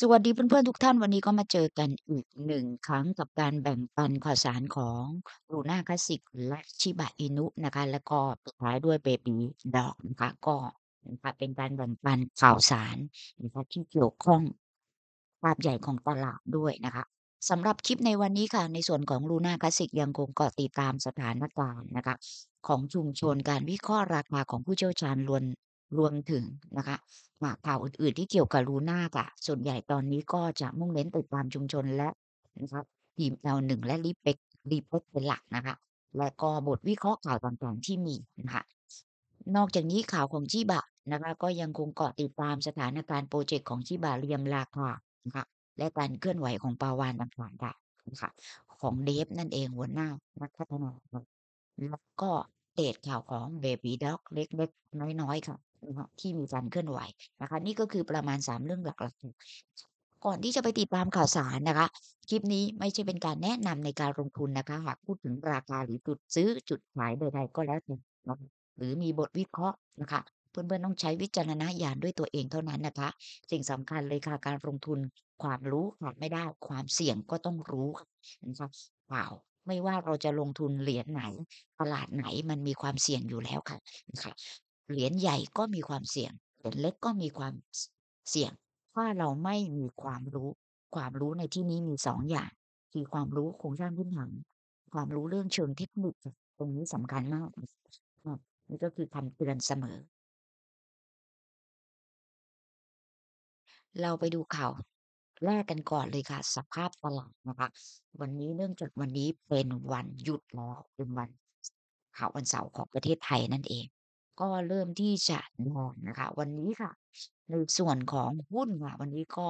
สวัสดีเพื่อนๆทุกท่านวันนี้ก็มาเจอกันอีกหนึ่งครั้งกับการแบ่งปันข่าวสารของรูน่าคลาสิกและชิบะอินุนะคะ แล้วก็ปิดท้ายด้วยเบบีดอกนะคะก็นะคะเป็นการแบ่งปันข่าวสารนะคะที่เกี่ยวข้อง ภาพใหญ่ของตลาดด้วยนะคะสำหรับคลิปในวันนี้ค่ะในส่วนของลูน่าคลาสิกยังคงเกาะติดตามสถานการณ์นะคะของชุมชนการวิเคราะห์ราคาของผู้เชี่ยวชาญล้วนรวมถึงนะคะข่าวอื่นๆที่เกี่ยวกับรูน่าค่ะ ส่วนใหญ่ตอนนี้ก็จะมุ่งเน้นติดตามชุมชน และนะครับทีมเราหนึ่งและรีเป็กรีเป็กเป็นหลักนะคะ และก็บทวิเคราะห์ข่าวต่างๆที่มีนะคะนอกจากนี้ข่าวของชีบะนะคะ ก็ยังคงเกาะติดตามสถานการณ์โปรเจกต์ของชีบะเรียมราคานะคะและการเคลื่อนไหวของปาวานต่างๆค่ะนะคะของเดฟนั่นเองหัวหน้านักพัฒนาแล้วก็เดข่าวของเบบีด็อกเล็กๆน้อยๆค่ะที่มีการเคลื่อนไหวนะคะ นี่ก็คือประมาณ 3 เรื่องหลักๆก่อนที่จะไปติดตามข่าวสารนะคะคลิปนี้ไม่ใช่เป็นการแนะนำในการลงทุนนะคะหากพูดถึงราคาหรือจุดซื้อจุดขายใดๆก็แล้วแต่หรือมีบทวิเคราะห์นะคะ เพื่อนๆต้องใช้วิจารณญาณด้วยตัวเองเท่านั้นนะคะสิ่งสำคัญเลยค่ะการลงทุนความรู้ขาดไม่ได้ความเสี่ยงก็ต้องรู้นะคะเปล่าไม่ว่าเราจะลงทุนเหรียญไหนตลาดไหนมันมีความเสี่ยงอยู่แล้วค่ะนะคะเหรียญใหญ่ก็มีความเสี่ยง เหรียญเล็กก็มีความเสี่ยงถ้าเราไม่มีความรู้ ความรู้ในที่นี้มีสองอย่าง คือความรู้โครงสร้างพื้นฐานความรู้เรื่องเชิงเทคนิคตรงนี้สำคัญมากนี่ก็คือคำเตือนเสมอ เราไปดูข่าว แรกกันก่อนเลยค่ะ สภาพตลาดนะคะ วันนี้เนื่องจากวันนี้เป็นวันหยุดแล้วเป็นวันข่าววันเสาร์ของประเทศไทยนั่นเองก็เริ่มที่จะมองนะคะ วันนี้ค่ะ ในส่วนของหุ้นค่ะวันนี้ก็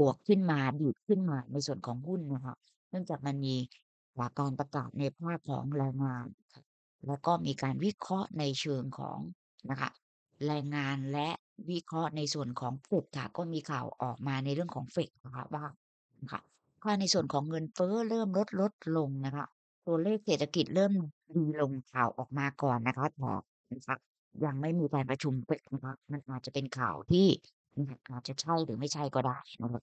บวกขึ้นมาดีดขึ้นมาในส่วนของหุ้นนะคะเนื่องจากมันมีัการประกาศในภาคของแรงงานค่ะแล้วก็มีการวิเคราะห์ในเชิงของนะคะแรงงานและวิเคราะห์ในส่วนของเฟดค่ะก็มีข่าวออกมาในเรื่องของเฟดนะคะว่านะคะค่าในส่วนของเงินเฟ้อเริ่มลดลดลงนะคะตัวเลขเศรษฐกิจเริ่มดีลงข่าวออกมาก่อนนะคะอนะคะยังไม่มีการประชุมเป็ดนะคะ มันอาจจะเป็นข่าวที่อาจจะใช่หรือไม่ใช่ก็ได้นะครับ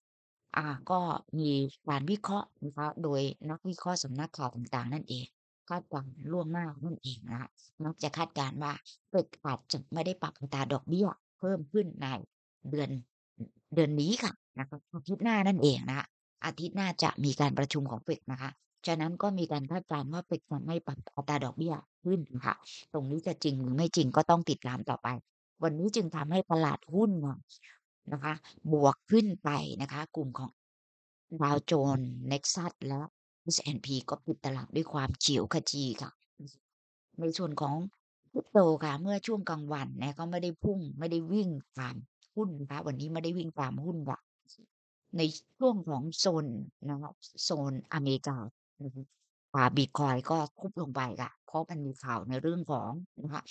อ่าก็มีการวิเคราะห์นะคะ โดยนักวิเคราะห์สำนักข่าวต่างๆนั่นเอง คาดการล่วงหน้านั่นเองนะ นอกจากคาดการว่าเฟดอาจจะไม่ได้ปรับอัตราดอกเบี้ยเพิ่มขึ้นในเดือนเดือนนี้ค่ะนะครับอาทิตย์หน้านั่นเองนะอาทิตย์หน้าจะมีการประชุมของเฟดนะคะฉะนั้นก็มีการคาดการณ์ว่าเป็นการไม่ปรับอัตราดอกเบี้ย ขึ้นค่ะ ตรงนี้จะจริงหรือไม่จริงก็ต้องติดตามต่อไป วันนี้จึงทำให้ตลาดหุ้นนะคะบวกขึ้นไปนะคะ กลุ่มของดาวโจนส์เน็กซัสและ S&P ก็ปิดตลาดด้วยความเฉียวขจีค่ะ ในส่วนของคริปโต ค่ะ เมื่อช่วงกลางวันนะก็ไม่ได้พุ่งไม่ได้วิ่งตามหุ้นนะคะวันนี้ไม่ได้วิ่งตามหุ้นค่ะในช่วงของโซนนะครับโซนอเมริกากว่าบิตคอยก็คุบลงไปค่ะเพราะมันมีข่าวในเรื่องของนะคะ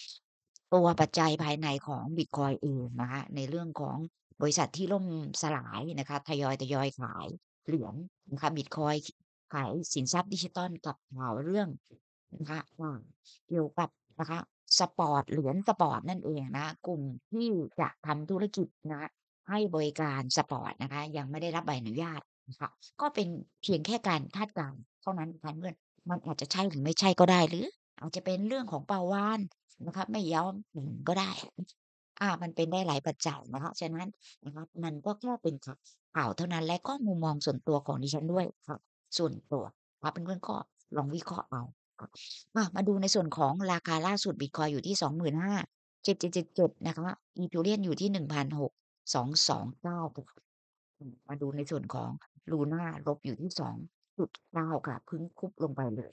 ตัวปัจจัยภายในของบิตคอยอเองนะคะในเรื่องของบริษัทที่ล่มสลายนะคะ ทยอยทยอยขายเหรียญนะคะบิตคอยขายสินทรัพย์ดิจิตอลกับข่าวเรื่องนะคะ เกี่ยวกับนะคะสปอร์ตเหรียญสปอร์ตนั่นเองนะ กลุ่มที่จะทำธุรกิจนะ ให้บริการสปอร์ตนะคะ ยังไม่ได้รับใบอนุญาตนะคะก็เป็นเพียงแค่การคาดการณท่านั้นค่ะเพื่อน มันอาจจะใช่หรือไม่ใช่ก็ได้หรืออาจจะเป็นเรื่องของเปาวานนะคะไม่ยอมหนึ่งก็ได้ อ่า มันเป็นได้หลายปัจจัยนะคะฉะนั้นนะครับมันก็แค่เป็นข่าวเท่านั้นและก็มุมมองส่วนตัวของดิฉันด้วย ครับ ส่วนตัวพราะเพื่อนก็ลองวิเคราะห์เอามามาดูในส่วนของราคาล่าสุดบิตคอยอยู่ที่สองหมื่นห้าเจ็ดเจ็ดเจ็ดเจ็ดนะคะอีทูเรียนอยู่ที่หนึ่งพันหกสองสองเก้ามาดูในส่วนของลูน่าลบอยู่ที่สองจุดาค่ะพึ่งทุบลงไปเลย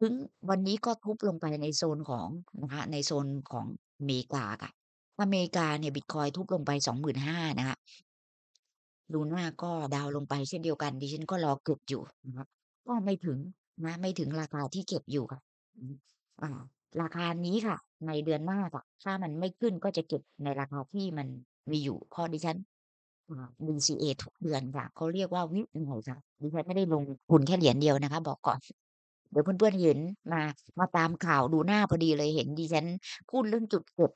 พึ่งวันนี้ก็ทุบลงไปในโซนของนะคะในโซนของอเมริกาค่ะอเมริกาเนี่ยบิตคอยทุบลงไปสองหมื่นห้านะคะ l น่าก็ดาวลงไปเช่นเดียวกัน ดิฉันก็รอเก็บอยู่นะครับก็ไม่ถึง นะ ไม่ถึงราคาที่เก็บอยู่ค่ะอ่า ราคานี้ค่ะ ในเดือนหน้าค่ะ ถ้ามันไม่ขึ้นก็จะเก็บในราคาที่มันมีอยู่เพราะดิฉันอีซีเอทุกเดือนค่ะ เขาเรียกว่าวินัยค่ะดิฉันไม่ได้ลงทุนแค่เหรียญเดียวนะคะ บอกก่อนเดี๋ยวเพื่อนๆเห็นมามาตามข่าวดูหน้าพอดีเลยเห็นดิฉันพูดเรื่องจุดเก็บ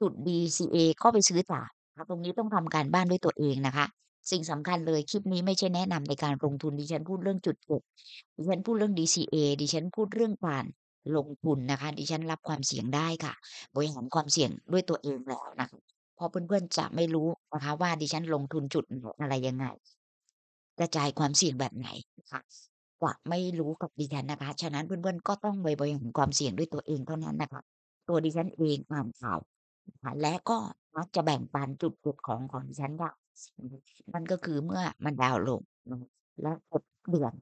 จุดีซอเขก็ไปซื้อต่อค่ะตรงนี้ต้องทำการบ้านด้วยตัวเองนะคะ สิ่งสำคัญเลยคลิปนี้ไม่ใช่แนะนำในการลงทุนดิฉันพูดเรื่องจุดเก็บดิฉันพูดเรื่อง DCA ดิฉันพูดเรื่องการลงทุนนะคะ ดิฉันรับความเสี่ยงได้ค่ะบริหารความเสี่ยงด้วยตัวเองแล้วนะคะพราะเพื่อนๆจะไม่รู้นะคะว่าดิฉันลงทุนจุดอะไรยังไงกระจายความเสี่ยงแบบไหนค่ะกว่าไม่รู้กับดิฉันนะคะ ฉะนั้นเพื่อนๆก็ต้องไปบริหารความเสี่ยงด้วยตัวเองเท่านั้นนะคะ ตัวดิฉันเองอ่านข่าวค่ะและก็มักจะแบ่งปันจุดจุดของของดิฉันว่านั่นก็คือเมื่อมันดาวลงและเก็บเดือน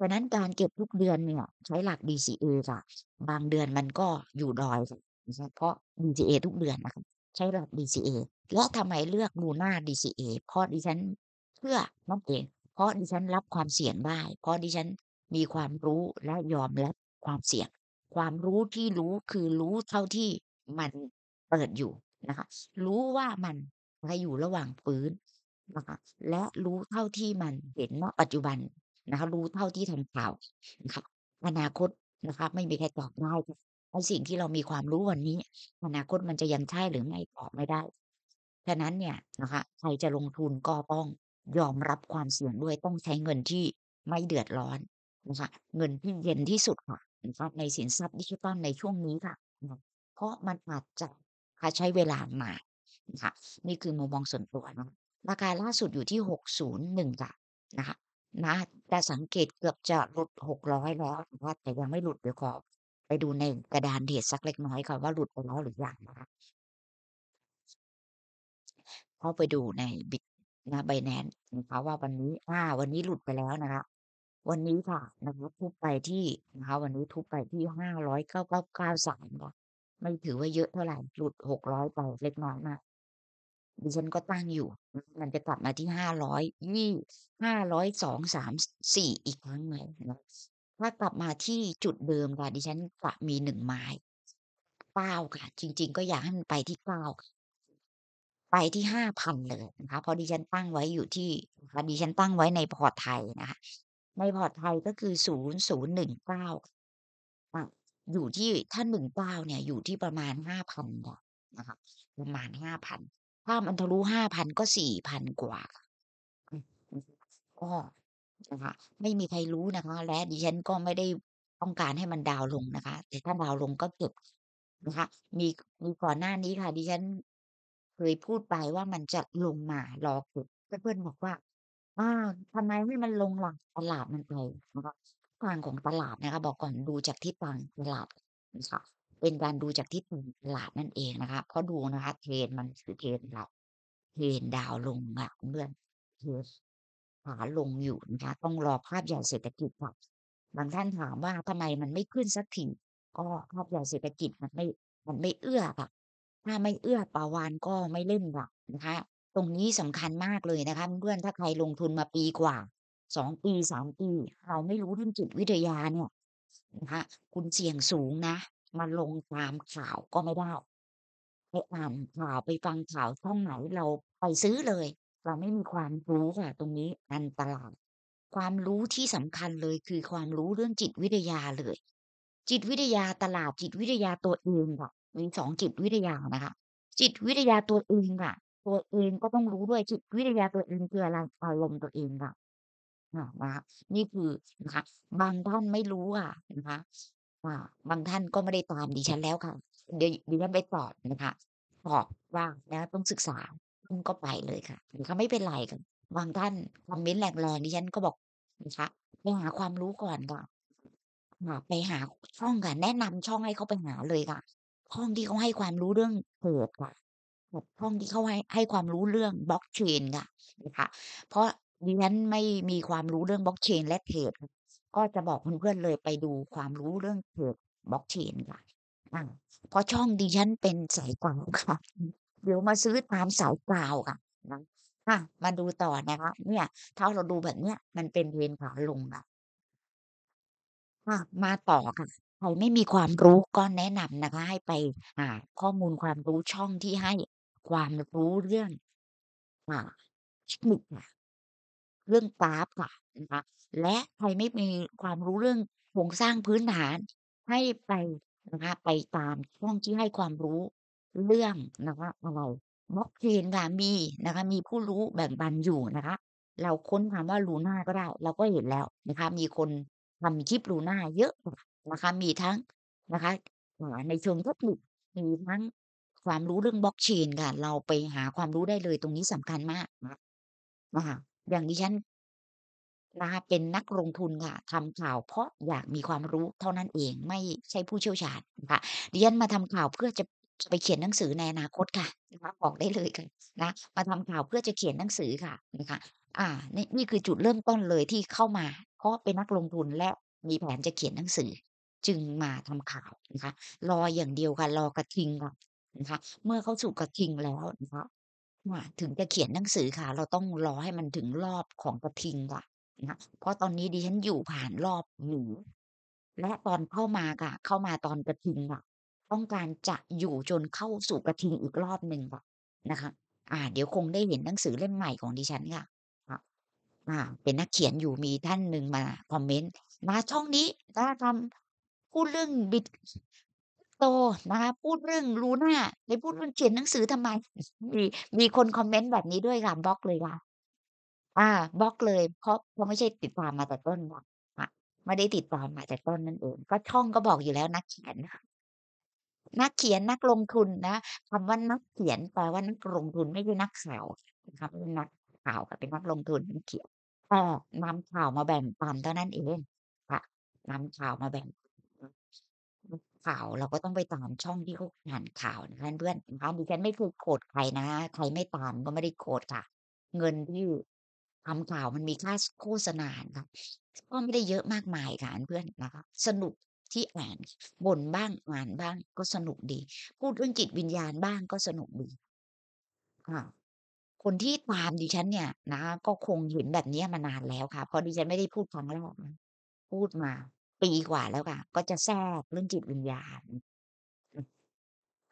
ฉะนั้นการเก็บทุกเดือนเนี่ย ใช้หลัก DCA ค่ะบางเดือนมันก็อยู่ดอยค่ฉเพราะ DCA ทุกเดือนนะคะใช้หลับ DCA และทำไมเลือกลูน่า DCA เพราะดิฉันเพื่อน้องเองเพราะดิฉันรับความเสี่ยงได้ เพราะดิฉัน มีความรู้และยอมรับความเสี่ยง ความรู้ที่รู้คือรู้เท่าที่มันเปิดอยู่นะคะ รู้ว่ามันอไปอยู่ระหว่างฟื้นนะคะ และรู้เท่าที่มันเห็นว่าปัจจุบันนะคะรู้เท่าที่ทันข่าวนะคะอนาคตนะคะไม่มีใครตอบได้ไอ้สิ่งที่เรามีความรู้วันนี้อนาคตมันจะยังใช่หรือไม่ตอบไม่ได้ฉะนั้นเนี่ยนะคะ ใครจะลงทุนก็ต้องยอมรับความเสี่ยงด้วยต้องใช้เงินที่ไม่เดือดร้อนนะคะเงินที่เย็นที่สุดค่ะนะคะในสินทรัพย์ดิจิตอลในช่วงนี้ค่ะ เพราะมันอาจจะใช้เวลานานนะคะนี่คือมุมมองส่วนตัวนะราคาล่าสุดอยู่ที่หกศูนย์หนึ่งค่ะนะคะนะ แต่สังเกตเกือบจะหลุดหกร้อยแล้วแต่ยังไม่หลุดเดี๋ยวขอไปดูในกระดานเดทดสักเล็กน้อยค่ะว่าหลุดไปแล้วหรือยังนะคะเข้าไปดูในบิตนะใบแนนนะคะว่าวันนี้อ่าวันนี้หลุดไปแล้วนะคะ วันนี้ค่ะนะคะทุบไปที่นะคะวันนี้ทุบไปที่ห้าร้อยเก้าเก้าเก้าสามค่ะไม่ถือว่าเยอะเท่าไหร่ หลุดหกร้อยไปเล็กน้อยมากดิฉันก็ตั้งอยู่ มันจะกลับมาที่ห้าร้อยยี่ห้าร้อยสองสามสี่อีกครั้งไหมนะถ้ากลับมาที่จุดเดิมค่ะดิฉันจะมีหนึ่งไม้เก้าค่ะ จริงๆ ก็อยากให้มันไปที่เก้า ไปที่ห้าพันเลยนะคะเพราะดิฉันตั้งไว้อยู่ที่อ่าดิฉัน ตั้งไว้ในพอร์ตไทยนะคะในพอร์ตไทยก็คือศศููนนย์ย์หนึ่งเก้าอยู่ที่ถ้านหึ่งเก้าเนี่ย อยู่ที่ประมาณ 5,000คาะนะคะประมาณห้าพันถ้ามันทะลุห้าพันก็สี่พันกว่าก็นะคะไม่มีใครรู้นะคะ และดิฉันก็ไม่ได้ต้องการให้มันดาวลงนะคะ แต่ถ้าดาวลงก็เก็บนะคะมีมีก่อนหน้านี้ค่ะ ดิฉัน เคยพูดไปว่ามันจะลงมารอเก็บเพื่อนบอกว่า อ้าวทำไมไม่มันลงหลังตลาดมันไปนะคะทางของตลาดนะคะ บอกก่อนดูจากทิศทางตลาดนะคะเป็นการดูจากทิศงตลาดนั่นเองนะคะเพราะดูนะคะ เทรนด์มันคือเทรนด์เราเทรนด์ดาวลงอ่ะเพื่อนเทรนขาลงอยู่นะคะต้องรอภาพใหญ่เศรษฐกิจค่ะบางท่านถามว่าทำไมมันไม่ขึ้นสักทีก็ภาพใหญ่เศรษฐกิจมันไม่ มันไม่เอื้อค่ะ ถ้าไม่เอื้อปาวานก็ไม่เล่นร่กนะคะตรงนี้สำคัญมากเลยนะคะเพื่อนถ้าใครลงทุนมาปีกว่าสองปีสามปีเราไม่รู้เรื่องจิตวิทยาเนี่ยนะคะคุณเสี่ยงสูงนะมาลงตามข่าวก็ไม่ได้ไปอ่านข่าวไปฟังข่าวช่องไหนเราไปซื้อเลยเราไม่มีความรู้ค่ะตรงนี้อันตรายความรู้ที่สำคัญเลยคือความรู้เรื่องจิตวิทยาเลย จิตวิทยาตลาด จิตวิทยาตัวเองค่ะมีสองจิตวิทยานะคะ จิตวิทยาตัวเองค่ะ ตัวเองก็ต้องรู้ด้วยจิตวิทยาตัวเองคืออะไรอารมณ์ตัวเองค่ะ่นะคะนี่คือนะคะบางท่านไม่รู้อ่ะนะคะบางท่านก็ไม่ได้ตามดิฉันแล้วค่ะ เดี๋ยวดิฉันไปตอบนะคะตอบว่าแล้วต้องศึกษาุ่ก็ไปเลยค่ะหรือเขาไม่เป็นไรกันบางท่านคอมเมนต์แรงๆดิฉันก็บอกนะคะไปหาความรู้ก่อนค่ะไปหาช่องค่ะแนะนำช่องให้เขาไปหาเลยค่ะช่องที่เขาให้ความรู้เรื่องเกิดค่ะช่องที่เขาให้ให้ความรู้เรื่องบล็อกเชนค่ะนะคะเพราะดิฉันไม่มีความรู้เรื่องบล็อกเชนและเทรดก็จะบอกเพื่อนๆเลยไปดูความรู้เรื่องเทรดบล็อกเชนค่ะเพราะช่องดิฉันเป็นสายกลางค่ะเดี๋ยวมาซื้อตามเสาเปล่าค่ะนะค่ะมาดูต่อนะคะ เนี่ย ถ้าเราดูแบบเนี้ยมันเป็นเวรขาลงอะอ่ะ มาต่อค่ะใครไม่มีความรู้ก็แนะนำนะคะ ให้ไปหาข้อมูลความรู้ช่องที่ให้ความรู้เรื่อง อ่าเทคนิคค่ะเรื่องกราฟค่ะ นะคะ และใครไม่มีความรู้เรื่องโครงสร้างพื้นฐาน ให้ไปนะคะ ไปตามช่องที่ให้ความรู้เรื่องนะคะอะไรบล็อกเชนค่ะมีนะคะ มีผู้รู้แบ่งปันอยู่นะคะ เราค้นคำว่าลูน่าก็ได้เราก็เห็นแล้วนะคะ มีคนทำคลิปลูน่าเยอะนะคะ มีทั้งนะคะในเชิงเทคนิคมีทั้งความรู้เรื่องบล็อกเชนค่ะ เราไปหาความรู้ได้เลยตรงนี้สำคัญมากนะนะคะอย่างดิฉันนะคะเป็นนักลงทุนค่ะทำข่าว เพราะอยากมีความรู้เท่านั้นเองไม่ใช่ผู้เชี่ยวชาญนะคะดิฉันมาทำข่าวเพื่อจะจะไปเขียนหนังสือในอนาคตค่ะนะคะบอกได้เลยค่ะนะ มาทำข่าวเพื่อจะเขียนหนังสือค่ะ นะคะ อ่า นี่นี่คือจุดเริ่มต้นเลยที่เข้ามา เพราะเป็นนักลงทุนและมีแผนจะเขียนหนังสือ จึงมาทำข่าวนะคะ รออย่างเดียวค่ะรอกระทิงค่ะ นะคะ เมื่อเขาสู่กระทิงแล้วนะคะว่าถึงจะเขียนหนังสือค่ะ เราต้องรอให้มันถึงรอบของกระทิงก่อนนะ เพราะตอนนี้ดิฉันอยู่ผ่านรอบหนูและตอนเข้ามาค่ะเข้ามาตอนกระทิงค่ะต้องการจะอยู่จนเข้าสู่กระทิงอีกรอบหนึ่งค่นะคะ อ่า เดี๋ยวคงได้เห็นหนังสือเล่มใหม่ของดิฉันค่ะ อ่า เป็นนักเขียนอยู่มีท่านหนึ่งมาคอมเมนต์มาช่องนี้ถ้าทำพูดเรื่องบิดโตนะคะพูดเรื่องรู้หน้าไปพูดเรื่องเขียนหนังสือทำไมมีมีคนคอมเมนต์แบบนี้ด้วยค่ะบล็อกเลยค่ะ อ่า บล็อกเลย เพราะเขาไม่ใช่ติดตามมาแต่ต้นอ่ะ ไม่ได้ติดตามมาแต่ต้นนั่นเองก็ช่องก็บอกอยู่แล้วนักเขียนคะนักเขียนนักลงทุนนะคำว่านักเขียนแปลว่านักลงทุนไม่ใช่นักข่าวนะครับนักข่าวกับเป็นนักลงทุนนักเขียนแต่นำข่าวมาแบ่งปันเท่านั้นเองค่ะนำข่าวมาแบ่งข่าวเราก็ต้องไปตามช่องที่เขาอ่านข่าวนะคะเพื่อนนะคะดิฉันไม่เคยโกรธใครนะใครไม่ตามก็ไม่ได้โกรธค่ะ เงินที่ทำข่าวมันมีค่าโฆษณาค่ะก็ไม่ได้เยอะมากมายค่ะเพื่อนนะคะสนุกที่อ่านบนบ้างอ่านบ้างก็สนุกดี พูดเรื่องจิตวิญญาณบ้างก็สนุกดี ค่ะคนที่ตามดิฉันเนี่ยนะก็คงเห็นแบบนี้มานานแล้วค่ะ เพราะดิฉันไม่ได้พูดครั้งแรกพูดมาปีกว่าแล้วค่ะก็จะแทรกเรื่องจิตวิญญาณ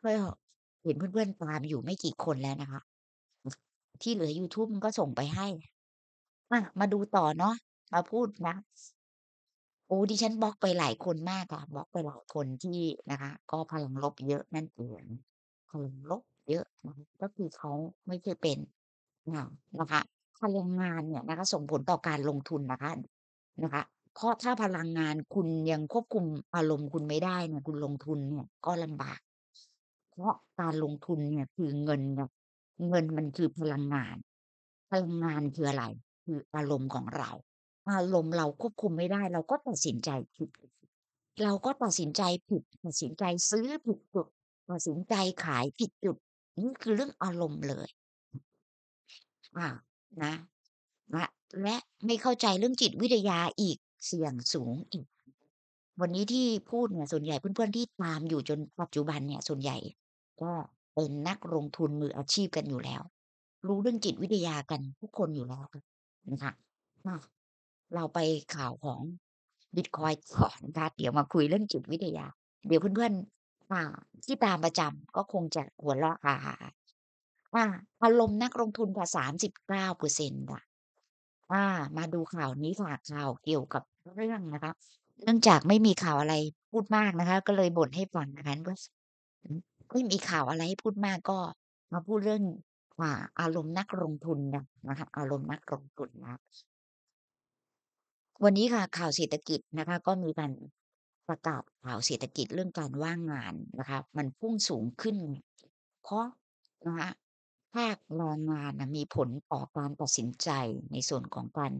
เก็เห็นเพื่อนๆตามอยู่ไม่กี่คนแล้วนะคะที่เหลือ YouTube มันก็ส่งไปให้มาดูต่อเนาะมาพูดนะโอ้ดิฉันบล็อกไปหลายคนมากค่ะบล็อกไปหลายคนที่นะคะ ก็พลังลบเยอะนั่นเองพลังลบเยอะนะคะก็คือเขาไม่เคยเป็นานะคะพลังงานเนี่ยนะคะส่งผลต่อการลงทุนนะคะนะคะ เพราะถ้าพลังงานคุณยังควบคุมอารมณ์คุณไม่ได้เนี่ยคุณลงทุนเนี่ย ก็ลำบาก เพราะการลงทุนเนี่ยคือเงินเนี่ย เงินมันคือพลังงาน พลังงานคืออะไรคืออารมณ์ของเราอารมณ์เราควบคุมไม่ได้ เราก็ตัดสินใจผิด เราก็ตัดสินใจผิดตัดสินใจซื้อผิดจุดตัดสินใจขายผิดจุดนี่คือเรื่องอารมณ์เลย อ่านะนะและไม่เข้าใจเรื่องจิตวิทยาอีกเสี่ยงสูงอีก วันนี้ที่พูดเนี่ย ส่วนใหญ่เพื่อนๆที่ตามอยู่จนปัจจุบันเนี่ยส่วนใหญ่ ก็เป็นนักลงทุนมืออาชีพกันอยู่แล้ว รู้เรื่องจิตวิทยากัน ทุกคนอยู่แล้วนะคะเราไปข่าวของบิตคอยก่อนคะะเดี๋ยวมาคุยเรื่องจิตวิทยา เดี๋ยวเพื่อนๆอ่าที่ตามประจำก็คงจะหัวเราะค่ะอ่าอารมณ์นักลงทุนกว่าสามสิบเก้าเปอร์เซ็นต์ค่ะอ่ามาดูข่าวนี้ค่ะข่าวเกี่ยวกับเรื่องนะคะเนื่องจากไม่มีข่าวอะไรพูดมากนะคะ ก็เลยบ่นให้ฟังนะคะว่าไม่มีข่าวอะไรให้พูดมากก็ มาพูดเรื่องว่าอารมณ์นักลงทุนนะคะ อารมณ์นักลงทุนนะวันนี้ค่ะข่าวเศรษฐกิจนะคะ ก็มีการประกาศข่าวเศรษฐกิจเรื่องการว่างงานนะคะมันพุ่งสูงขึ้น เพราะนะคะภาคแรงงานนะมีผลต่อการตัดสินใจในส่วนของการ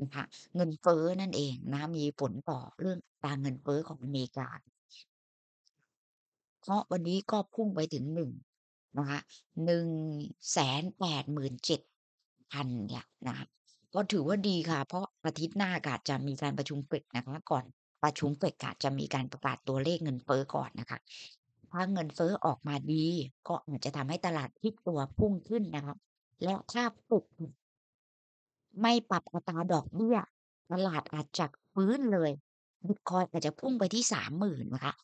นะคะ เงินเฟ้อนั่นเองนะมีผลต่อเรื่องตาเงินเฟ้อของอเมริกาเพราะวันนี้ก็พุ่งไปถึงหนึ่งนะคะหนึ่งแสนแปดหมื่นเจ็ดพันเนี่ยนะคะก็ถือว่าดีค่ะ เพราะอาทิตย์หน้าอากาศจะมีการประชุมเฟดนะคะก่อนประชุมเฟดอาจจะมีการประกาศตัวเลขเงินเฟ้อก่อนนะคะถ้าเงินเฟ้อออกมาดีก็อาจจะทำให้ตลาดพลิกตัวพุ่งขึ้นนะคะ และถ้าปุกไม่ปรับอัตราดอกเบี้ยตลาดอาจจะฟื้นเลยบิตคอยอาจจะพุ่งไปที่สามหมื่นนะคะ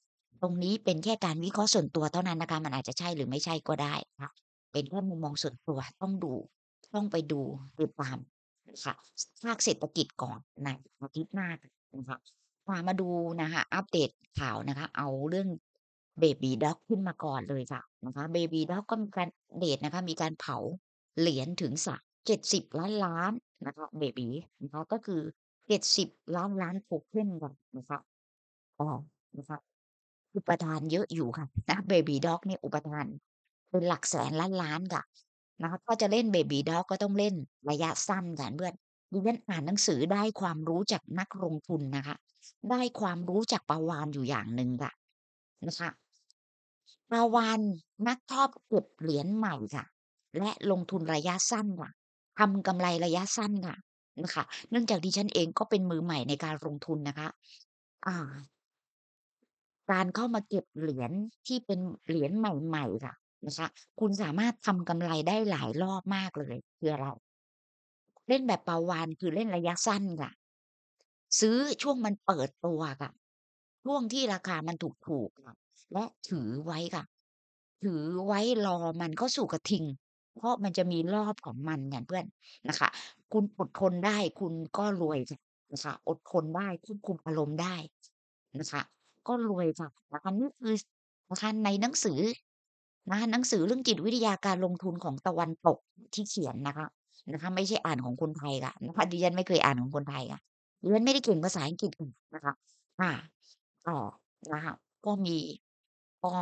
ตรงนี้เป็นแค่การวิเคราะห์ส่วนตัวเท่านั้นนะคะมันอาจจะใช่หรือไม่ใช่ก็ได้ค่ะเป็นแค่มุมมองส่วนตัวต้องดูต้องไปดูติดตามะคะภาคเศรษฐกิจก่อนในอาทิตย์หน้านะคะมามาดูนะคะ อัปเดตข่าวนะคะ เอาเรื่องเบบีด็อกขึ้นมาก่อนเลยค่ะนะคะเบบีด็อกก็มีการเดทนะคะมีการเผาเหรียญถึงสักเจ็ดสิบล้านล้านนะคะเบบีนะคะก็คือเจ็ดสิบล้านล้านถูกขึ้นกันนะคะอ๋อนะคะอุปทานเยอะอยู่ค่ะนะเบบีด็อกเนี่ยอุปทานเป็นหลักแสนล้านล้านค่ะนะคะก็จะเล่นเบบีด็อกก็ต้องเล่นระยะสั้นกันเพื่อนดิฉันอ่านหนังสือได้ความรู้จากนักลงทุนนะคะ ได้ความรู้จากปาวานอยู่อย่างหนึ่งค่ะนะคะปาวานนักชอบเก็บเหรียญใหม่ค่ะ และลงทุนระยะสั้นค่ะทำกำไรระยะสั้นค่ะ นะคะ เนื่องจากดิฉันเองก็เป็นมือใหม่ในการลงทุนนะคะอ่าการเข้ามาเก็บเหรียญที่เป็นเหรียญใหม่ๆค่ะนะคะคุณสามารถทำกำไรได้หลายรอบมากเลยคืออะไรเล่นแบบปาวานคือเล่นระยะสั้นค่ะ ซื้อช่วงมันเปิดตัวค่ะช่วงที่ราคามันถูกถูกะและถือไว้ค่ะถือไว้รอมันเข้าสู่กระทิง เพราะมันจะมีรอบของมันเนี่ยเพื่อนนะคะ คุณอดทนได้ คุณก็รวยค่ะนะคะอดทนได้ควบคุมอารมณ์ได้ นะคะ ก็รวยค่ะ้วคำนี่คือนะคะในหนังสือนะหนังสือเรื่องจิตวิทยาการลงทุนของตะวันตกที่เขียนนะคะ นะคะ ไม่ใช่อ่านของคนไทยค่ะนะคะดิฉันไม่เคยอ่านของคนไทยค่ะดิฉันไม่ได้เก่งภาษาอังกฤษนะคะอ่าต่อนะคะก็มีก็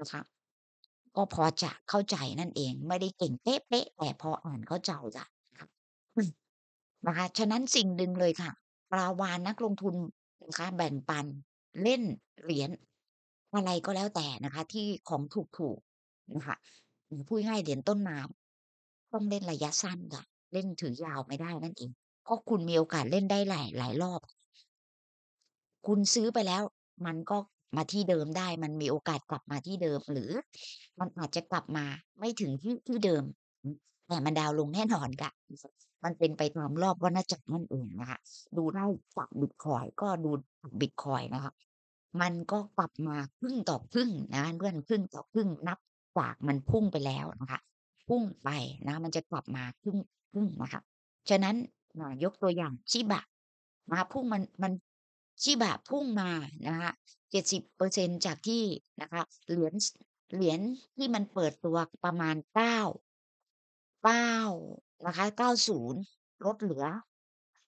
นะคะก็พอจะเข้าใจนั่นเอง ไม่ได้เก่งเป๊ะๆแต่พออ่านเข้าใจจ้ะนะคะนะคะฉะนั้นสิ่งดึงเลยค่ะปราวานนักลงทุนนะคะ แบ่งปันเล่นเหรียญอะไรก็แล้วแต่นะคะ ที่ของถูกถูกนะคะพูดง่ายเหรียญต้น้ำต้องเล่นระยะสั้นค่ะเล่นถือยาวไม่ได้นั่นเองเพราะคุณมีโอกาสเล่นได้หลายหลายรอบ คุณซื้อไปแล้ว มันก็มาที่เดิมได้ มันมีโอกาสกลับมาที่เดิม หรือ มันอาจจะกลับมาไม่ถึงที่ที่เดิมแต่มันดาวลงแน่นอนค่ะมันเป็นไปตามรอบวัน่าจรนั่นเองนะคะดูได้จากบิตคอย ก็ดูบิตคอยนะคะมันก็กลับมาพึ่งต่อพึ่ง นะเพื่อนพึ่งต่อพึ่งนับฝากมันพุ่งไปแล้วนะคะ พุ่งไปนะมันจะกลับมาพุึ่งพุึ่งนะคะฉะนั้นยกตัวอย่างชิบะมาพุ่งมันมันชิบะพุ่งมานะคะเจ็ดสิบเปอร์เซ็นจากที่นะคะเหรียญเหรียญที่มันเปิดตัวประมาณเก้าเก้านะคะเก้าศูนย์ลดเหลือ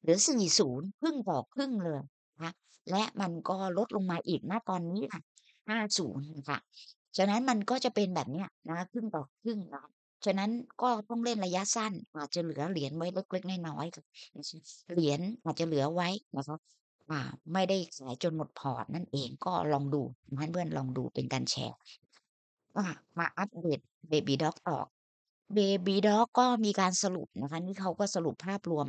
หรือสี่ศูนย์ครึ่งต่อครึ่งเลยนะและมันก็ลดลงมาอีกนะตอนนี้ค่ะห้าศูนย์ค่ะฉะนั้นมันก็จะเป็นแบบเนี้ยนะครึ่งต่อครึ่งนะฉะนั้นก็ต้องเล่นระยะสั้นอาจจะเหลือเหรียญไว้เล็กๆน้อยๆเหรียญอาจจะเหลือไว้นะครับอ่า ไม่ได้ขายจนหมดพอร์ตนั่นเองก็ลองดูนะเพื่อนลองดูเป็นการแชร์มาอัปเดตเบบี้ด็อกต่อเบบี้ด็อกก็มีการสรุปนะคะนี่เขาก็สรุปภาพรวม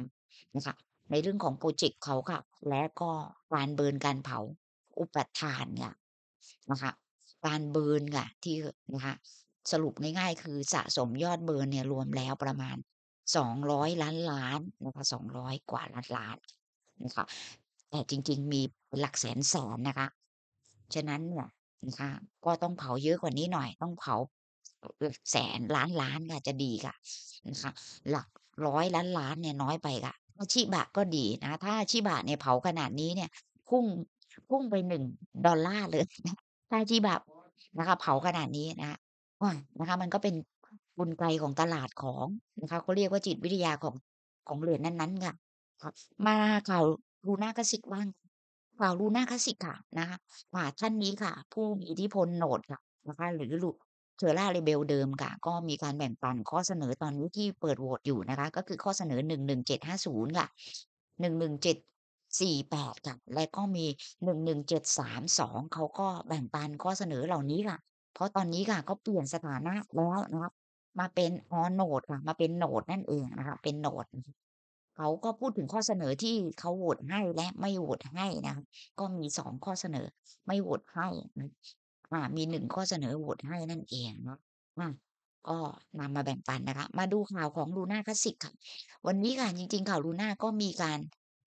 นะคะในเรื่องของโปรเจกต์เขาค่ะ และก็การเบิร์นการเผาอุปทานเนี่ยนะคะการเบิร์นค่ะ ที่นะคะสรุปง่ายๆคือสะสมยอดเบิร์นเนี่ยรวมแล้วประมาณสองร้อยล้านล้านนะคะสองร้อยกว่าล้านล้านนะคะแต่จริงๆมีหลักแสนแสนนะคะ ฉะนั้นเนี่ยนะคะ ก็ต้องเผาเยอะกว่านี้หน่อย ต้องเผาแสนล้านล้านค่ะจะดีค่ะนะคะ หลักร้อยล้านล้านเนี่ยน้อยไปค่ะชิบะก็ดีนะ ถ้าชิบะเนี่ยเผาขนาดนี้เนี่ยพุ่งพุ่งไปหนึ่งดอลลาร์เลยถ้าชิบะนะคะเผาขนาดนี้นะคะานะคะมันก็เป็นกลไกของตลาดของนะคะเขาเรียกว่าจิตวิทยาของของเหรียญนั้นๆค่ะคมาข่าวรูน่ากสิกว่างข่าวรูน่ากสิ s ค่ะนะคะข่วท่านนี้ค่ะ ผู้มีอิทธิพลโหนดค่ะนะคะหรือูเทอร่าเรเบลเดิมค่ะ ก็มีการแบ่งปันข้อเสนอตอนนี้ที่เปิดโหวตอยู่นะคะ ก็คือข้อเสนอหหหนนึึ่่งงเจ็ด้าศูนย์ค่ะหหนนึึ่่งงเจ็ด48ค่ะและก็มี11732เขาก็แบ่งปันข้อเสนอเหล่านี้ค่ะ เพราะตอนนี้ค่ะเขาเปลี่ยนสถานะแล้วนะครับ มาเป็นออโนดค่ะ มาเป็นโนดนั่นเองนะคะเป็นโนดเขาก็พูดถึงข้อเสนอที่เขาโหวตให้และไม่โหวตให้นะก็มีสองข้อเสนอ ไม่โหวตให้อ่ามีหนึ่งข้อเสนอโหวตให้นั่นเองเนาะอ่าก็นำมาแบ่งปันนะคะ มาดูข่าวของลูน่าคลาสสิกค่ะ วันนี้ค่ะจริงๆข่าวลูน่าก็มีการ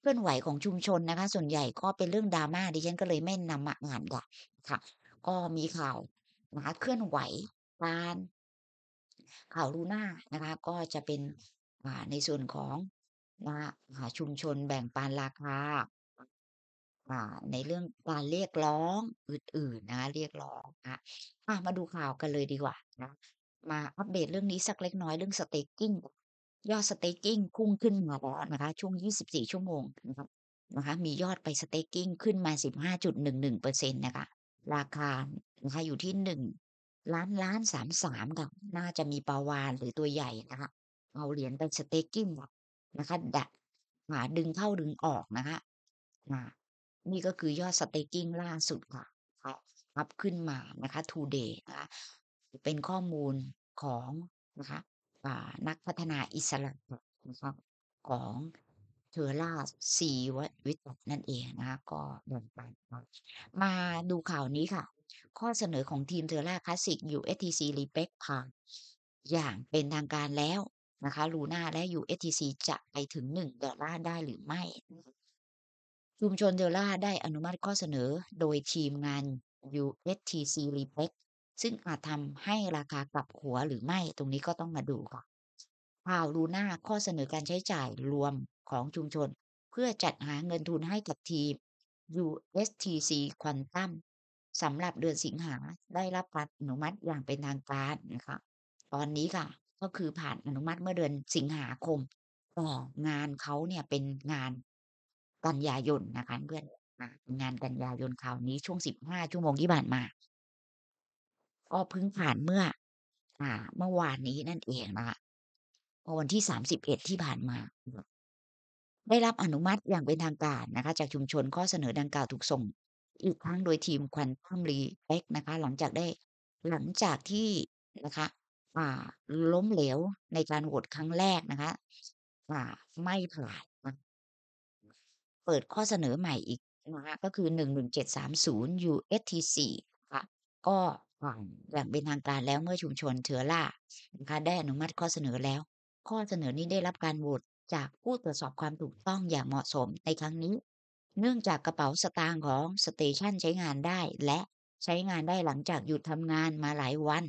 ลื่อนไหวของชุมชนนะคะ ส่วนใหญ่ก็เป็นเรื่องดราม่าดิฉันก็เลยไม่นำมาอ่านละค่ะ ก็มีข่าวนะคะเคลื่อนไหวการข่าวรูหน้านะคะ ก็จะเป็นในส่วนของนะชุมชนแบ่งปันราคาในเรื่องการเรียกร้อง อื่นๆนะเรียกร้องนะมาดูข่าวกันเลยดีกว่านะมาอัปเดตเรื่องนี้สักเล็กน้อยเรื่องสเต็กกิ้งยอดสเต็กกิ้งพุ่งขึ้นมาแล้วนะคะ ช่วง 24 ชั่วโมงนะครับนะคะ มียอดไปสเต็กกิ้งขึ้นมา 15.11%นะคะ ราคานะคะอยู่ที่ 1 ล้านล้านสามสามกับน่าจะมีปลาวานหรือตัวใหญ่นะคะ เอาเหรียญไปสเต็กกิ้งนะคะดักหาดึงเข้าดึงออกนะคะนนี่ก็คือยอดสเต็กกิ้งล่าสุดค่ะครับขึ้นมานะคะทูเดย์นะคะ เป็นข้อมูลของนะคะานักพัฒนาอิสระของเทอร่าสีวิตกนั่นเองนะก็เดินไป มาดูข่าวนี้ค่ะ ข้อเสนอของทีมเทอร่าคลาสสิกอยู่ s t c r e p e c ผ่าน อย่างเป็นทางการแล้วนะคะ ลูน่าและ USTC จะไปถึง1ดอลลาร์ได้หรือไม่ ชุมชนเทอร่าได้อนุมัติข้อเสนอโดยทีมงาน USTC r e p e c ซึ่งอาจทำให้ราคากลับหัวหรือไม่ ตรงนี้ก็ต้องมาดูค่ะข่าวลูน่าข้อเสนอการใช้จ่ายรวมของชุมชน เพื่อจัดหาเงินทุนให้กับทีม USTC Quantum สำหรับเดือนสิงหาได้รับการอนุมัติอย่างเป็นทางการนะคะตอนนี้ค่ะ ก็คือผ่านอนุมัติเมื่อเดือนสิงหาคมต่งานเขาเนี่ยเป็นงานกันยายนนะคะเพื่อนงานกันยายนคราวนี้ช่วงสิบห้าชั่วโมงที่ผ่านมาก็เพิ่งผ่านเมื่อ อ่า เมื่อวานนี้นั่นเองนะคะวันที่สามสิบเอ็ดที่ผ่านมา ได้รับอนุมัติอย่างเป็นทางการนะคะ จากชุมชนข้อเสนอดังกล่าวถูกส่ง อีกครั้งโดยทีมควันพัมรีเอ็กนะคะ หลังจากได้หลังจากที่นะคะ อ่า ล้มเหลวในการโหวตครั้งแรกนะคะอ่าไม่ผ่านเปิดข้อเสนอใหม่อีกนะคะก็คือหนึ่งหนึ่งเจ็ดสามศูนย์ USTC ค่ะก็่อย่างเป็นทางการแล้วเมื่อชุมชนเชื้อล่านะคะได้อนุมัติข้อเสนอแล้ว ข้อเสนอนี้ได้รับการโหวตจากผู้ตรวจสอบความถูกต้องอย่างเหมาะสมในครั้งนี้ เนื่องจากกระเป๋าสตางค์ของสเตชันใช้งานได้ และใช้งานได้หลังจากหยุดทำงานมาหลายวัน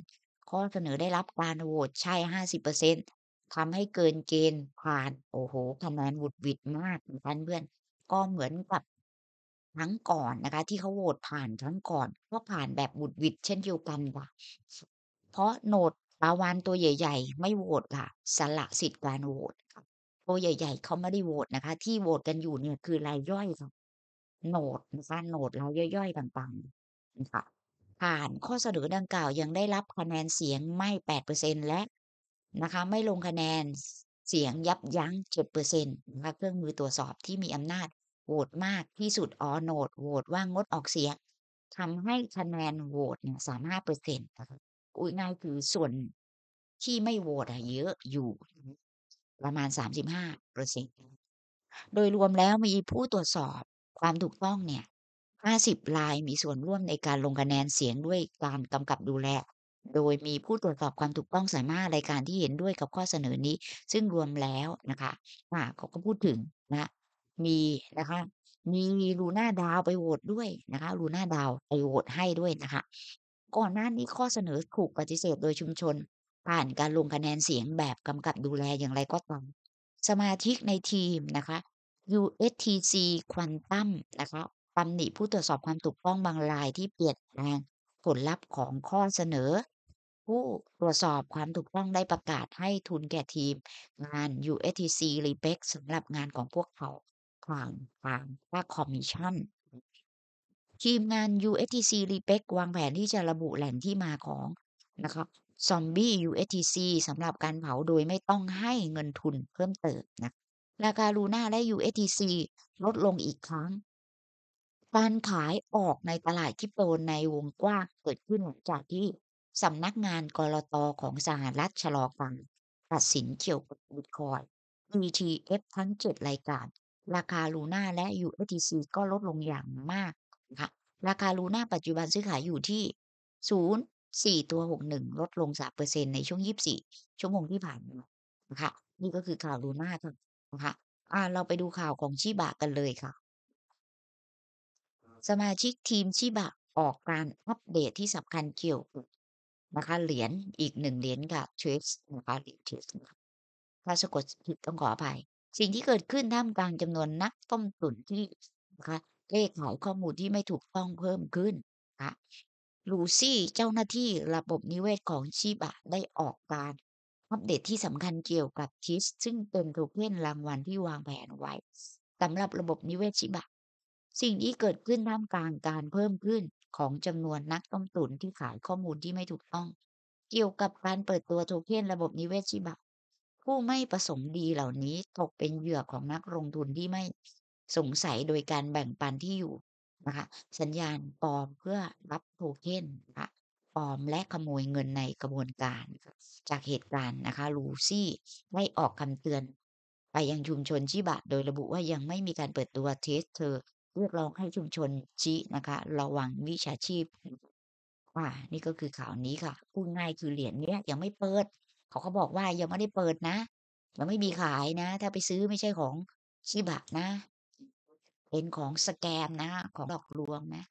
ข้อเสนอได้รับการโหวตใช่ห้าสิบเปอร์เซ็นทำให้เกินเกณฑ์ผ่านโอ้โหคะแนนวุดวิด มากท่านเพื่อนก็เหมือนกับครั้งก่อนนะคะที่เขาโหวตผ่านครั้งก่อนก็ผ่านแบบบุดวิดเช่นเดียวกันค่ะเพราะโหนดปาวานตัวใหญ่ ๆ ไม่โหวตค่ะสละสิทธิ์การโหวตตัวใหญ่ ๆเขาไม่ได้โหวตนะคะ ที่โหวตกันอยู่เนี่ยคือรายย่อยค่ะโหนดนะคะโหนดรายย่อยๆ ต่างๆนะคะผ่านข้อเสนอดังกล่าวยังได้รับคะแนนเสียงไม่แปดเปอร์เซ็นและนะคะ ไม่ลงคะแนนเสียงยับยั้งเจ็ดเปอร์เซ็นต์นะคะเครื่องมือตรวจสอบที่มีอำนาจโหวตมากที่สุดออโนดโหวตว่างดออกเสียงทำให้คะแนนโหวตเนี่ยสามห้าเปอร์เซ็นต์อุ้ยง่ายคือส่วนที่ไม่โหวตอะเยอะอยู่ ประมาณสามสิบห้าเปอร์เซ็นต์โดยรวมแล้วมีผู้ตรวจสอบความถูกต้องเนี่ยห้าสิบลายมีส่วนร่วมในการลงคะแนนเสียงด้วยการกำกับดูแล โดยมีผู้ตรวจสอบความถูกต้องสามารถรายการที่เห็นด้วยกับข้อเสนอนี้ ซึ่งรวมแล้วนะคะค่ะเขาก็พูดถึงนะมีนะคะมีมี ลูน่าดาวไปโหวตด้วยนะคะลูน่าดาวไปโหวตให้ด้วยนะคะ ก่อนหน้านี้ข้อเสนอถูกปฏิเสธโดยชุมชน ผ่านการลงคะแนนเสียงแบบกำกับดูแลอย่างไรก็ตามสมาชิกในทีมนะคะ USTC Quantum นะคะตำหนิผู้ตรวจสอบความถูกต้องบางรายที่เปลี่ยนแปลงผลลัพธ์ของข้อเสนอ ผู้ตรวจสอบความถูกต้องได้ประกาศให้ทุนแก่ทีม งาน USTC r e p e x สำหรับงานของพวกเขาควานวาง่าคคอมมิชชั่น ทีมงาน USTC r e p e c วางแผนที่จะระบุแหล่งที่มาของ นะครับซอมบี้ USTC สำหรับการเผาโดยไม่ต้องให้เงินทุนเพิ่มเติมนะราคาลูน่าและ USTC ลดลงอีกครั้งการขายออกในตลาดคริปโตในวงกว้างเกิดขึ้นหลังจากที่สำนักงานกรตอของสหรัฐชะลอการตัดสินเกี่ยวกับบิตคอย ETF ทั้ง7รายการราคาลูน่าและ USDC ก็ลดลงอย่างมากค่ะราคาลูน่าปัจจุบันซื้อขายอยู่ที่ 0 4ตัว61 ลดลง 3%ในช่วง 24ชั่วโมงที่ผ่านมานะคะนี่ก็คือข่าวลูน่าค่ะนะคะอ่าเราไปดูข่าวของชิบะกันเลยค่ะ สมาชิกทีมชิบะออกการอัปเดตที่สำคัญเกี่ยวกับนะคะเหรียญอีกหนึ่งเหรียญกับเทรสนะคะเหรียญเทรสถ้าสะกดผิดต้องขออภัยสิ่งที่เกิดขึ้นท่ามกลางจำนวนนักต้มตุ๋นที่นะคะเลขหายข้อมูลที่ไม่ถูกต้องเพิ่มขึ้นค่ะ ลูซี่เจ้าหน้าที่ระบบนิเวศของชิบะ ได้ออกการอัปเดตที่สำคัญเกี่ยวกับทิสซึ่งเป็นโทเค็นรางวัลที่วางแผนไว้สำหรับระบบนิเวศชิบะ สิ่งที่เกิดขึ้นท่ามกลางการเพิ่มขึ้นของจำนวนนักต้มตุ๋นที่ขายข้อมูลที่ไม่ถูกต้องเกี่ยวกับการเปิดตัวโทเค็นระบบนิเวศชิบะผู้ไม่ประสงค์ดีเหล่านี้ ตกเป็นเหยื่อของนักลงทุนที่ไม่สงสัยโดยการแบ่งปันที่อยู่นะคะสัญญาณปลอมเพื่อรับโทเค็นนะปลอมและขโมยเงินในกระบวนการ จากเหตุการณ์นะคะ ลูซี่ได้ออกคำเตือน ไปยังชุมชนชิบะโดยระบุว่ายังไม่มีการเปิดตัวเทสเธอเรียกร้องให้ชุมชนชินะคะระวังวิชาชีพอ่านี่ก็คือข่าวนี้ค่ะพูดง่ายคือเหรียญเนี้ยยังไม่เปิดเขาก็บอกว่ายังไม่ได้เปิดนะยังไม่มีขายนะ ถ้าไปซื้อไม่ใช่ของชิบะนะเป็นของสแกมนะ ของหลอกลวงนะ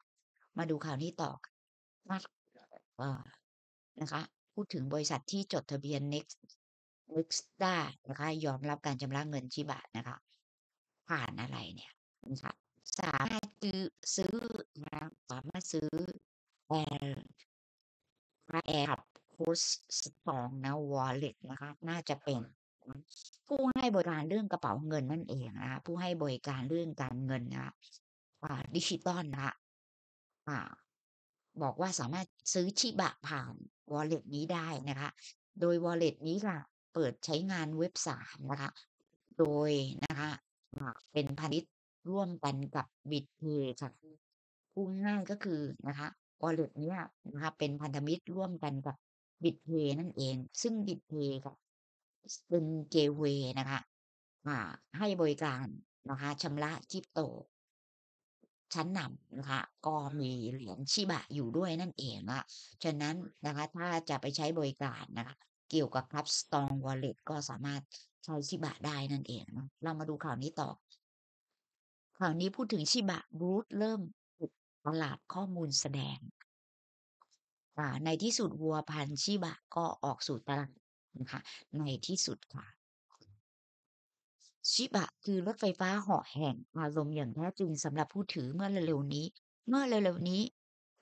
มาดูข่าวนี้ต่อนะนะคะ พูดถึงบริษัทที่จดทะเบียน next next ได้นะคะ ยอมรับการชำระเงินชิบะนะคะ ผ่านอะไรเนี่ยนะคะสามารถซื้อนะสามารถซื้อแอร์แอร์ขับพุชสตองนะ wallet นะคะ น่าจะเป็นผู้ให้บริการเรื่องกระเป๋าเงินนั่นเองนะะผู้ให้บริการเรื่องการเงินนะคะดิจิตอลนะคะบอกว่าสามารถซื้อชิบะผ่าน wallet นี้ได้นะคะโดย wallet นี้ค่ะเปิดใช้งานเว็บสามนะคะ โดยนะคะเป็นพาณิชย์ร่วมกันกับบิตเพย์ค่ะพูดง่ายก็คือนะคะวอลเล็ตนี้นะคะ เป็นพันธมิตรร่วมกันกับบิตเพนั่นเอง ซึ่งบิตเพกับเป็นเกเว นะคะให้บริการนะคะชำระคริปโต ชั้นนำนะคะ ก็มีเหรียญชิบะอยู่ด้วยนั่นเองอะฉะนั้นนะคะ ถ้าจะไปใช้บริการ นะคะ เกี่ยวกับครับสตองวอลเล็ตก็สามารถใช้ชิบะได้นั่นเองนะเรามาดูข่าวนี้ต่อ ข่าวนี้พูดถึง ชิบะบูธเริ่มตลาดข้อมูลแสดง่ในที่สุดวัวพันชิบะก็ออกสู่ตลาดนะคะในที่สุดค่ะชิบะคือรถไฟฟ้าเหาะแห่งอารมณ์อย่างแท้จริงสำหรับผู้ถือเมื่อเร็วๆนี้ เมื่อเร็วๆ นี้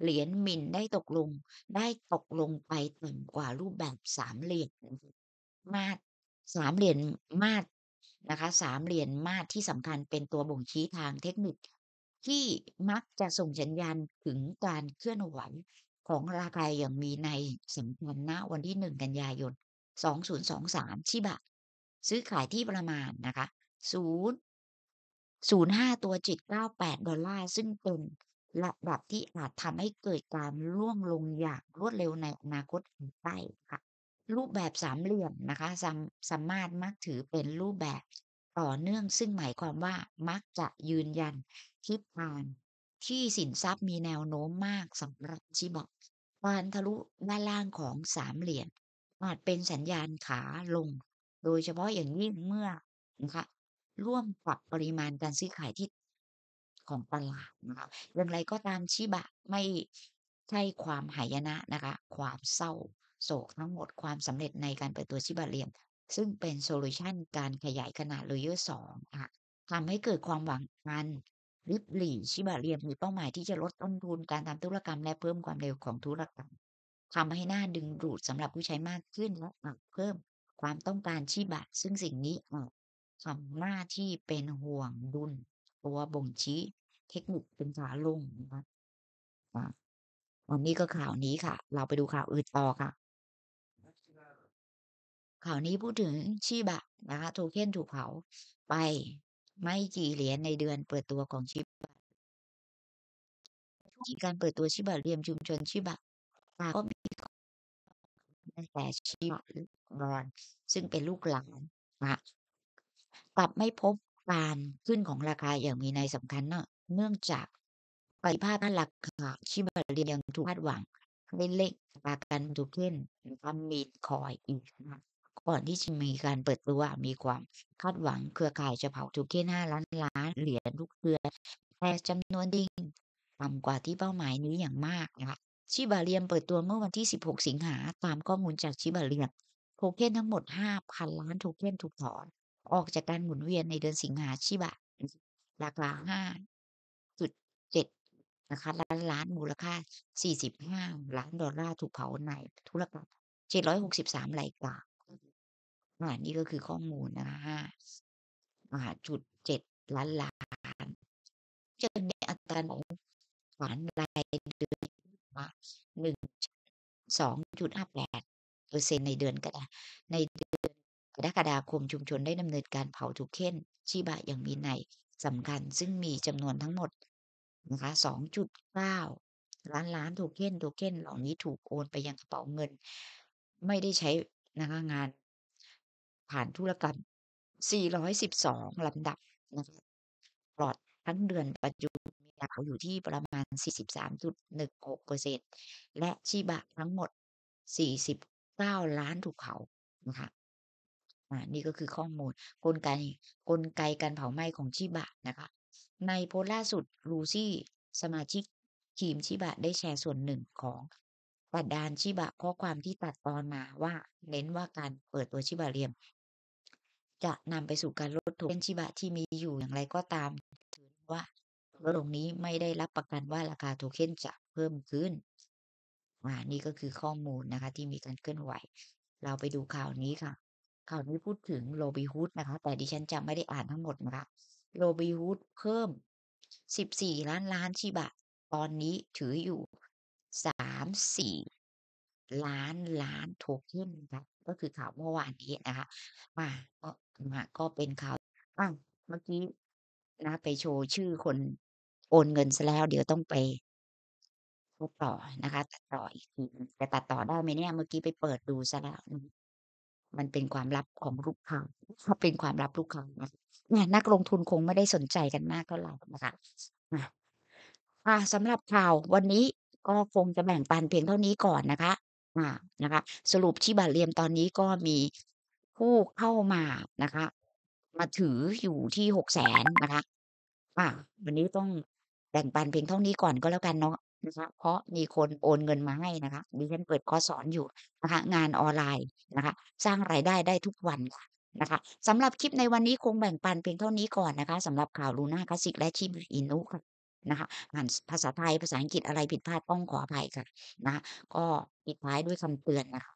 เหรียญมินได้ตกลง ได้ตกลงไปต่ำกว่ารูปแบบสามเหลี่ยมมาตรสามเหลี่ยมมาตรนะคะสามเหรียญมาตรที่สำคัญเป็นตัวบ่งชี้ทางเทคนิค ที่มักจะส่งสัญญาณถึงการเคลื่อนไหวของราคาอย่างมีในสำคัญณวันที่ 1กันยายน 2023ชิบะ ซื้อขายที่ประมาณนะคะ 0 05ตัวจิต98 ดอลลาร์ ซึ่งเป็น ระดับที่อาจทำให้เกิดการร่วงลงอย่างรวดเร็วในอนาคตไ้ค่ะรูปแบบสามเหลี่ยมนะคะสามสามารถมักถือเป็นรูปแบบต่อเนื่องซึ่งหมายความว่ามักจะยืนยันทิศทางที่สินทรัพย์มีแนวโน้มมากสำหรับชิบะการทะลุด้านล่างของสามเหลี่ยมอาจเป็นสัญญาณขาลงโดยเฉพาะอย่างยิ่งเมื่อนะคะร่วมกับปริมาณการซื้อขายที่ของตลาดนะคะอย่างไรก็ตามชิบะไม่ใช่ความหายนะนะคะ ความเศร้า โศกทั้งหมดความสำเร็จในการเปิดตัวชิบะเหรียญซึ่งเป็นโซลูชันการขยายขนาดเลเยอร์สองค่ะทำให้เกิดความหวังกันริบหลี่ชิบะเรียมมีเป้าหมายที่จะลดต้นทุนการทำธุรกรรมและเพิ่มความเร็วของธุรกรรมทำให้หน้าดึงดูดสำหรับผู้ใช้มากขึ้นและเพิ่ม ความต้องการชิบะซึ่งสิ่งนี้อทำหน้าที่เป็นห่วงดุลตัวบ่งชี้ เทคนิคเป็นขาลงนะคะวันนี้ก็ข่าวนี้ค่ะ เราไปดูข่าวอื่นต่อค่ะ ข่าวนี้พูดถึงชีบะนะคะโทเค็นถูกเผาไปไม่กี่เหรียญในเดือนเปิดตัวของชิบะธุรกิจการเปิดตัวชิบะเรียมชุมชนชิบะาก็มีแต่ชิบะบอน ซึ่งเป็นลูกหลานนะกลับไม่พบการขึ้นของราคาอย่างมีนัยสำคัญเนาะเนื่องจากปริภาคักคาชิบะเรียมถูกคาดหวังเล็กปราการถูกขึ้นทำมีดคอยอีกนะก่อนที่จะมีการเปิดตัวมีความคาดหวังเครือข่ายจะเผาทุกเก้นห้าล้านล้านเหรียญทุกเดือนแต่จำนวนดิ่งต่ำกว่าที่เป้าหมายนี้อย่างมากนะะชิบาเรียมเปิดตัวเมื่อวันที่ 16 สิงหา ตามข้อมูลจากชิบาเรียมโทเค็นทั้งหมด5,000ล้านโทเค็นถูกถอนออกจากการหมุนเวียนในเดือนสิงหาชิบะราคา5.7นะคะล้านล้านมูลค่า 45 ล้านดอลลาร์ถูกเผาในธุรกรรม 763 รายการ่านี่ก็คือข้อมูลนะคะห้าจุดเจ็ดล้านล้านจะในอัตราของหวานรายเดือนมาหนึ่ง สองจุดห้าแปดเปอร์เซ็นต์ในเดือนกระในเดือนกรกฎาคมชุมชนได้ดำเนินการเผาถูกเข้นชีบะอย่างมีในสำคัญซึ่งมีจำนวนทั้งหมด นะคะสองจุดเก้าล้านล้านุกเข็นุกเข็นเหล่านี้ถูกโอนไปยังกระเป๋าเงิน ไม่ได้ใช้นะคะงานผ่านธุรกรรม 412 ลำดับนะคะปลอดทั้งเดือนปัจจุบันมีดาวอยู่ที่ประมาณ 43.16%และชีบะทั้งหมด 49 ล้านถูกเผานะคะนี่ก็คือข้อมูลกลไกกลไกการเผาไหม้ของชีบะนะคะ ในโพสล่าสุดลูซี่ สมาชิก ทีมชิบะได้แชร์ส่วนหนึ่งของปัดดานชิบะข้อความที่ตัดตอนมาว่า เน้นว่าการเปิดตัวชิบะเรียมจะนำไปสู่การลดทุนชิบะที่มีอยู่อย่างไรก็ตามถือว่าลดลงนี้ไม่ได้รับประกันว่าราคาโทเค็นจะเพิ่มขึ้นม่านี่ก็คือข้อมูลนะคะ ที่มีการเคลื่อนไหว เราไปดูข่าวนี้ค่ะ ข่าวนี้พูดถึงโลบีฮูดนะคะ แต่ดิฉันจะไม่ได้อ่านทั้งหมดนะคะโลบีฮูดเพิ่ม 14 ล้านล้านชิบะ ตอนนี้ถืออยู่ 34 ล้านล้านโทเค็นนะคะก็คือข่าวเมื่อวานนี้นะคะมานะก็เป็นข่าวอ่ะเมื่อกี้นะไปโชว์ชื่อคนโอนเงินซะแล้ว เดี๋ยวต้องไปตต่อ นะคะ ตัดต่ออีกทีจะตัดต่อได้ไหมเนี่ย เมื่อกี้ไปเปิดดูซะแล้ว มันเป็นความลับของลูกค้าถ้าเป็นความลับลูกค้าเนี่ย นักลงทุนคงไม่ได้สนใจกันมากเท่าไหร่นะคะ อ่ะสำหรับข่าว วันนี้ก็คงจะแบ่งปันเพียงเท่านี้ก่อนนะคะ อ่านะคะ สรุปช่บทเรียมตอนนี้ก็มีผู้เข้ามานะคะ มาถืออยู่ที่หกแสนนะคะอ่าวันนี้ต้องแบ่งปันเพียงเท่านี้ก่อนก็แล้วกันเนาะนะคะเพราะมีคนโอนเงินมาให้นะคะดิฉันเปิดคอร์สสอนอยู่นะคะ งานออนไลน์นะคะ สร้างรายได้ได้ทุกวันค่ะนะคะสำหรับคลิปในวันนี้คงแบ่งปันเพียงเท่านี้ก่อนนะคะสำหรับข่าวลูน่าคลาสิก และชิมอินุค่ะนะคะอ่านภาษาไทยภาษาอังกฤษอะไรผิดพลาดต้องขออภัยค่ะ นะ ก็ปิดท้ายด้วยคำเตือนนะคะ